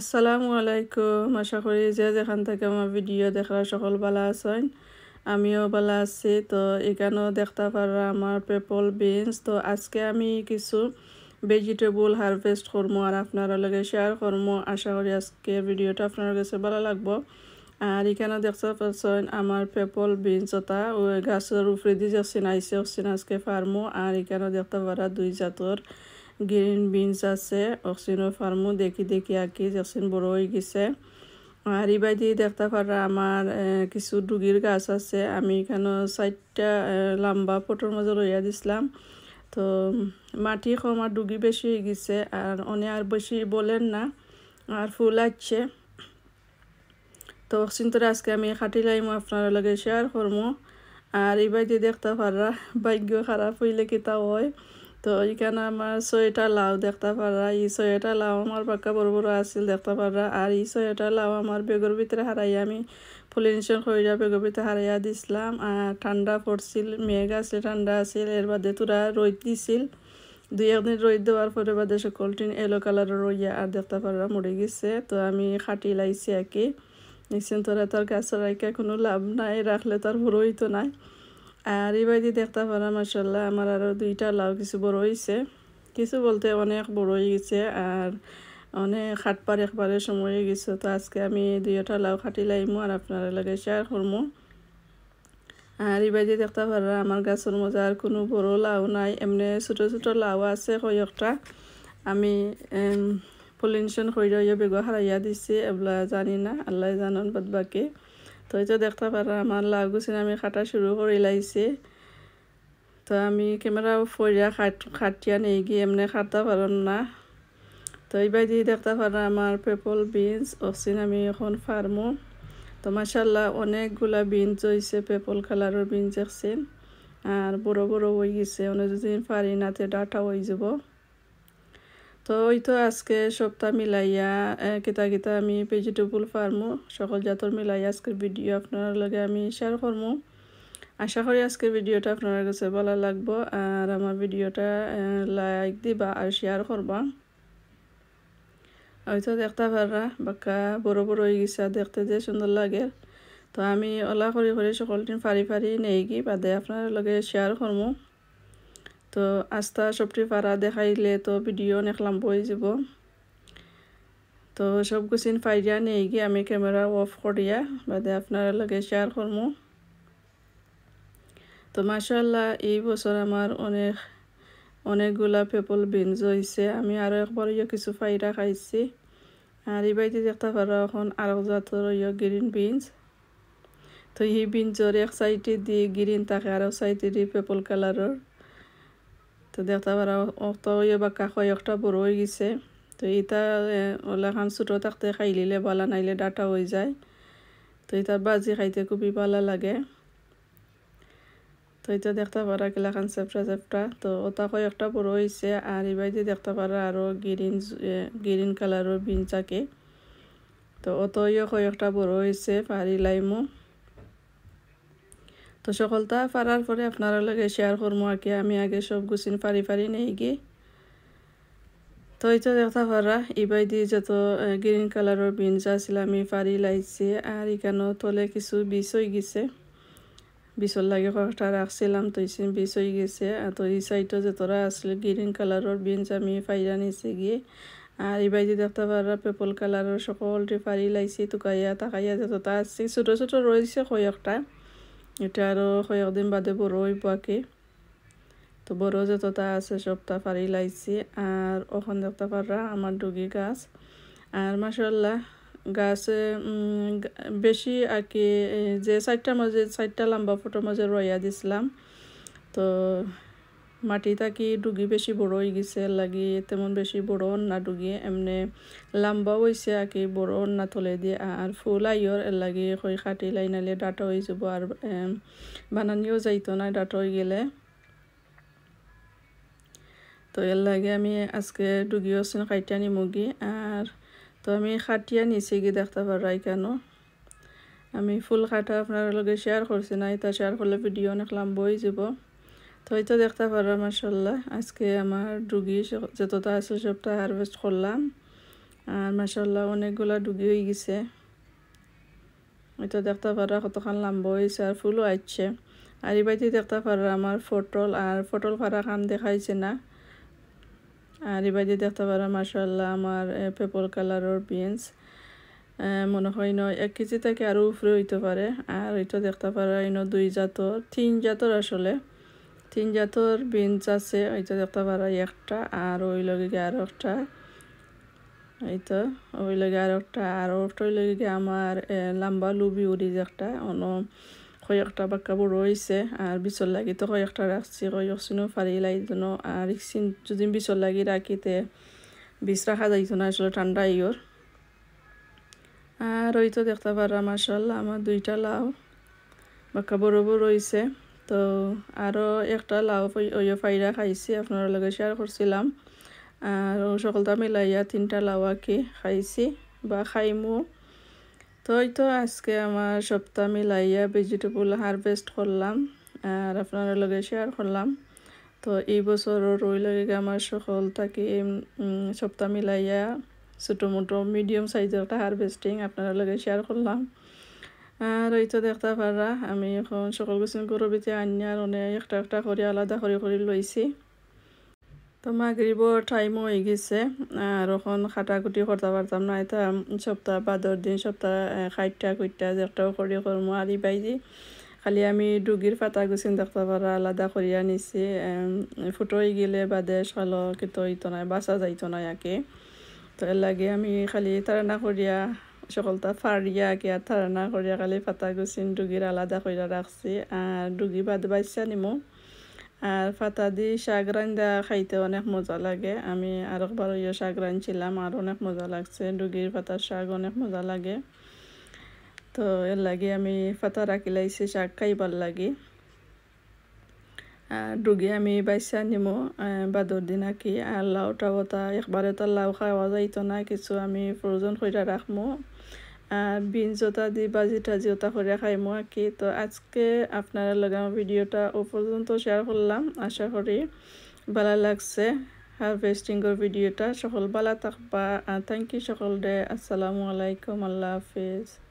আসসালামু আলাইকুম আশা করি যে যেখান থেকে আমার ভিডিও দেখার সকল ভালো আছেন আমিও ভালো আছি তো এখানেও দেখতে পারা আমার পেপল বিনস তো আজকে আমি কিছু ভেজিটেবল হারভেস্ট করবো আর আপনারা লগে শেয়ার করবো আশা করি আজকে ভিডিওটা আপনার কাছে ভালো লাগবো আর এখানে দেখতে পাচ্ছেন আমার পেপল বিনস ওটা ওই গাছের উপরে দিয়ে যাচ্ছেন আইসে আসছেন আজকে ফার্মো আর এখানে দেখতে পারা দুই জাতর গ্রিন বিনস আছে অক্সিনো ফার্মও দেখি দেখি আঁকি অক্সিন বড় হয়ে গেছে আর ইবাইদি দেখতে পারা আমার কিছু ডুগির গাছ আছে আমি এখানে চারটা লম্বা পটর মাঝে লইয়া দিছিলাম তো মাটি কম ডুগি বেশি হয়ে গেছে আর অনেক আর বেশি বলেন না আর ফুল আছে তো তো আজকে আমি খাটি লাইম আপনার লগে শেয়ার করবো আর ইবাদি দেখতে পারা ভাগ্য খারাপ হইলে তাও হয় তো এখানে আমার সোয়েটার লাউ দেখতে পারা ই সোয়েটার লাউ আমার পাক্কা বড় বড় আসছিল দেখতে পারা আর এই সোয়েটার লাউ আমার বেগর ভিতরে হারাই আমি পলিনেশন হইয়া বেগর ভিতরে হারাইয়া দিছিলাম আর ঠান্ডা পড়ছিল মেঘ আসলে ঠান্ডা আছিল এর বাদে তোরা রোদ দিছিল দুই একদিন রোদ দেওয়ার পরে বাদে কলটিন এলো কালারের রইয়া আর দেখতে পারা মরে গেছে তো আমি খাটি লাইছি আর কি নিশ্চিন্ত তোর গাছ রাখা কোনো লাভ নাই রাখলে তোর ভরই তো নাই আর এইবাদি দেখতে পারা মাসাল্লাহ আমার আরও দুইটা লাউ কিছু বড় হয়েছে কিছু বলতে অনেক বড় হয়ে গেছে আর অনেক খাটপার একবারে সময় হয়ে গেছে তো আজকে আমি দুইটা লাউ খাটি লাইমো আর আপনারা লাগে শেয়ার করবো আর এইবাদি দেখতে পারা আমার গাছের মজা আর কোনো বড় লাউ নাই এমনি ছোট ছোট লাউ আছে কয়েকটা আমি পলিনেশন হইয়া বেগো হারাইয়া দিছে এবলা জানি না আল্লাহ জানান বাদ বাকি তো এই তো দেখতে পারো আমার লাউ আমি কাটা শুরু করে লাইছে তো আমি ক্যামেরা ফরিয়া খাটিয়া নিয়ে গিয়ে এমনি খাটতে পারো না তো এইবার দিয়ে দেখতে পারো আমার পেপল বিনস অক্সিন আমি এখন ফার্মো তো মাসাল্লাহ অনেকগুলা বিনস হয়েছে পেপল কালারের বিনস একসিন আর বড় বড় হয়ে গেছে অনেক যদি ফারি না তে ডাটা হয়ে যাব তো ওই তো আজকে সপ্তাহ মিলাইয়া কিতা কেতা আমি ভেজিটেবল ফার্মো সকল জাতর মিলাইয়া আজকের ভিডিও আপনার লগে আমি শেয়ার করবো আশা করি আজকের ভিডিওটা আপনার কাছে ভালো লাগবো আর আমার ভিডিওটা লাইক দিবা আর শেয়ার করবা তো দেখতে পাররা বাক্কা বড় বড় হয়ে গেছে দেখতে যে সুন্দর লাগে তো আমি ওলা করে করে সকলটিন ফারি ফারি নেই কি বাদে আপনার লগে শেয়ার করবো তো আস্থা সবটি পাড়া দেখাইলে তো ভিডিও নেখলাম বই যাব তো সব কিছু ফাইডিয়া নিয়ে গিয়ে আমি ক্যামেরা অফ করিয়া বাদে আপনার লগে শেয়ার করমু তো মাসাল্লাহ এই বছর আমার অনেক অনেকগুলা পেপল বিনজ হয়েছে আমি আরও একবার ইয়ে কিছু ফাইরা খাইছি আর এই বাড়িতে দেখতে পারো এখন আরও জাতর ইয়ে গ্রিন বিনস তো এই বিনজর এক সাইডে দিয়ে গ্রিন থাকে আরও সাইডে দিয়ে পেপল কালারের ইয়ে তো দেখতে পারা অত বাক্কা কয় একটা বড় হয়ে গেছে তো এটা ওলাখান ছোটো থাকতে খাই লিলে বালা নাইলে ডাটা হয়ে যায় তো এটা বাজি খাইতে খুবই পালা লাগে তো এটা দেখতে পারা কিলাখান চেপটা চেপটা তো ওটা কয় একটা বড় হয়েছে আর এবারে দেখতে পারা আরও গ্রিন গ্রিন কালারও বিন চাকে তো অতইও ইয়ে কয় একটা বড় হয়েছে পারি লাইমো তো সকলটা ফারার পরে আপনারা লগে শেয়ার করবো আর কি আমি আগে সব গুছিন পারি পারি নেই গিয়ে তো এই তো কথা পারা ইবাই দিয়ে যত গ্রিন কালারের বিনস আসলে আমি পারি লাইছি আর এখানেও তলে কিছু বিষ হয়ে গেছে বিষর লাগে কথা রাখছিলাম তো বিষ হয়ে গেছে আর তো এই সাইডও যতরা আসলে গ্রিন কালারের বিনস আমি ফাইরা নিয়েছি গিয়ে আর এই বাইরে দেখতে পারা পেপল কালারের সকলটি ফারি লাইছি তুকাইয়া তাকাইয়া যতটা আছে ছোটো ছোটো রয়েছে কয়েকটা এটা আরও কয়েকদিন বাদে বড় হইব আঁকি তো বড় যতটা আছে সবটা পারি লাইছি আর ওখান দেখতে পাররা আমার ডুগি গাছ আর মাসাল্লাহ গাছে বেশি আর কি যে সাইডটা মাঝে সাইডটা লম্বা ফটোর মাঝে রইয়া দিছিলাম তো মাটি থাকি ডুগি বেশি বড় হয়ে গেছে লাগি তেমন বেছি বড় না ডুগি এমনি লম্বাও হয়েছে আঁকি বড় না তলে দিয়ে আর ফুল আইর এর লাগি খই খাটি লাইনালে ডাটা হয়ে যাব আর বানানিও যাইতো না ডাটা হৈ গেলে তো এর লাগি আমি আজকে ডুগিও সিন কাইটিয়া নিমুগি আর তো আমি খাটিয়া নিছি গিয়ে দেখতে পারাই কেন আমি ফুল খাটা আপনার লগে শেয়ার করছি না এটা শেয়ার করলে ভিডিও অনেক লম্বা হয়ে যাব তো এই তো দেখতে পারো মাসাল্লাহ আজকে আমার ডুগি যতটা আছে সবটা হারভেস্ট করলাম আর মাসাল্লাহ অনেকগুলা ডুগি হয়ে গেছে এই দেখতে পারো কতখান লাম্বা হয়েছে আর ফুলও আসছে আর এবাইতে দেখতে পারো আমার ফটল আর ফটল ফারা খান দেখাইছে না আর এবাইতে দেখতে পারো মাসাল্লাহ আমার পেপল কালারের বিনস মনে হয় ন এক কেজি থেকে আরও উপরে হইতে পারে আর ওইটা দেখতে পারো ইনো দুই জাতর তিন জাতর আসলে তিন জাতর বিনস আছে ওই তো দেখতে পারো একটা আর ওই লগে গিয়ে আরও একটা এই তো ওই লগে আরও একটা আর একটা ওই লগে গিয়ে আমার লম্বা লুবি উড়ি যে একটা অন কয়েকটা বাক্কাবোৰ হয়েছে আর বিচর লাগি তো কয়েকটা রাখছি কয়েকচিনো ফারি লাই যেন আর ইকচিন যদি বিচর লাগি রাখিতে বিষ রাখা যাইত না আসলে ঠান্ডা ইয়োর আর ওই তো দেখতে পারা মাসাল্লাহ আমার দুইটা লাউ বাক্কা বড় হয়েছে তো আরও একটা লাউ ওই ফাইরা খাইছি আপনার লগে শেয়ার করছিলাম আর সকলটা মিলাইয়া তিনটা লাউ আঁকি খাইছি বা খাইমু তো এই তো আজকে আমার সপ্তাহ মিলাইয়া ভেজিটেবল হারভেস্ট করলাম আর আপনার লগে শেয়ার করলাম তো এই বছরও রই লগে আমার সকল থাকি সপ্তাহ মিলাইয়া ছোটো মোটো মিডিয়াম সাইজের একটা হারভেস্টিং আপনার লগে শেয়ার করলাম আর ওই তো দেখতে পারা আমি এখন সকল কিছু গরু বিতে আনি আর অনেক একটা একটা করে আলাদা করে করে লইছি তো মাগরিবর টাইম হয়ে গেছে আর এখন খাটাকুটি করতে পারতাম না এটা সপ্তাহ বা দিন সপ্তাহ খাইটা কুইটা একটাও করে করবো আর বাইজি খালি আমি ডুগির পাতা গুছিন দেখতে পারা আলাদা করিয়া নিছি ফুটোই গেলে বাদে দেশ হলো কিন্তু ইতো নাই বাঁচা যাইতো নাই ইয়াকে তো এর লাগে আমি খালি তারা না করিয়া সকলটা ফারিয়া কি ধারণা থারানা করিয়া খালি ফাতা গুছিন ডুগির আলাদা করে রাখছি আর ডুগি বাদ বাইসা নিমো আর ফাতা দি শাক রান্দা খাইতে অনেক মজা লাগে আমি আর একবার ইয়ে শাক রাঁধছিলাম আর অনেক মজা লাগছে ডুগির পাতার শাক অনেক মজা লাগে তো এর লাগে আমি ফাতা রাখি লাইছি শাক খাইবার লাগে ডুগি আমি বাইসা নিমো বাদর দিন কি আর লাউটা বতা একবারে তো লাউ খাওয়া যাইতো না কিছু আমি ফ্রোজন করে রাখমো বিন জোতা দি বাজি টাজি ওটা করে খাইমো আর কি তো আজকে আপনারা লাগানো ভিডিওটা ও পর্যন্ত শেয়ার করলাম আশা করি ভালো লাগছে হারভেস্টিংয়ের ভিডিওটা সকল ভালো থাকবা থ্যাংক ইউ সকল ডে আসসালামু আলাইকুম আল্লাহ হাফিজ